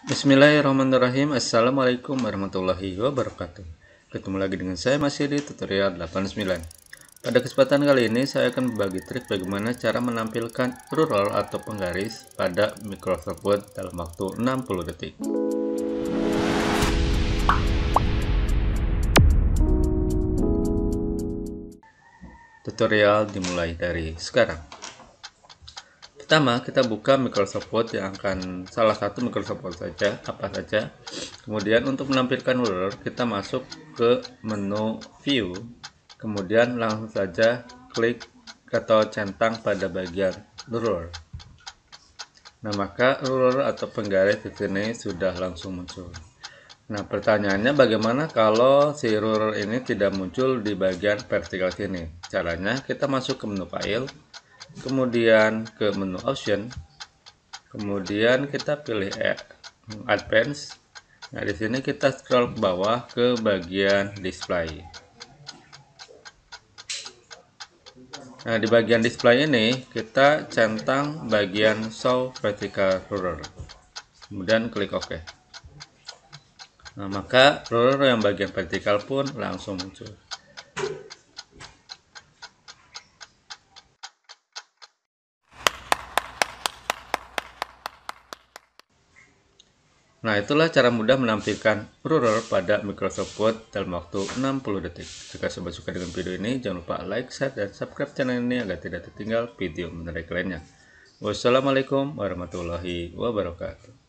Bismillahirrahmanirrahim Assalamualaikum warahmatullahi wabarakatuh Ketemu lagi dengan saya masih di tutorial 89 Pada kesempatan kali ini saya akan berbagi trik bagaimana cara menampilkan rural atau penggaris pada Microsoft Word dalam waktu 60 detik Tutorial dimulai dari sekarang Pertama, kita buka Microsoft Word yang akan salah satu Microsoft Word saja, apa saja. Kemudian untuk menampilkan ruler, kita masuk ke menu View. Kemudian langsung saja klik atau centang pada bagian ruler. Nah, maka ruler atau penggaris di sini sudah langsung muncul. Nah, pertanyaannya bagaimana kalau si ruler ini tidak muncul di bagian vertikal sini? Caranya kita masuk ke menu file, kemudian ke menu option kemudian kita pilih advance nah di sini kita scroll ke bawah ke bagian display nah di bagian display ini kita centang bagian show vertical ruler kemudian klik ok nah maka ruler yang bagian vertikal pun langsung muncul Nah, itulah cara mudah menampilkan ruler pada Microsoft Word dalam waktu 60 detik. Jika sobat suka dengan video ini, jangan lupa like, share, dan subscribe channel ini agar tidak tertinggal video menarik lainnya. Wassalamualaikum warahmatullahi wabarakatuh.